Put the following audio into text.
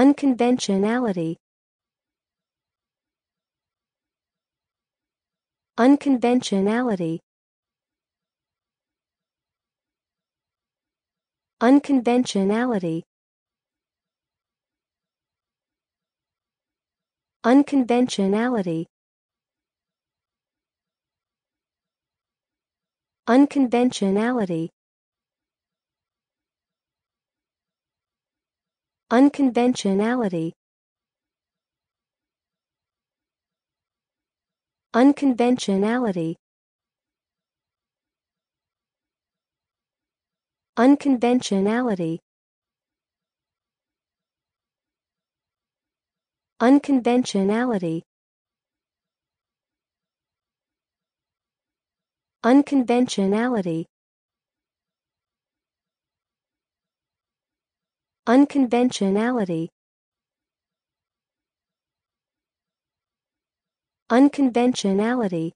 Unconventionality Unconventionality Unconventionality Unconventionality Unconventionality Unconventionality Unconventionality Unconventionality Unconventionality Unconventionality Unconventionality Unconventionality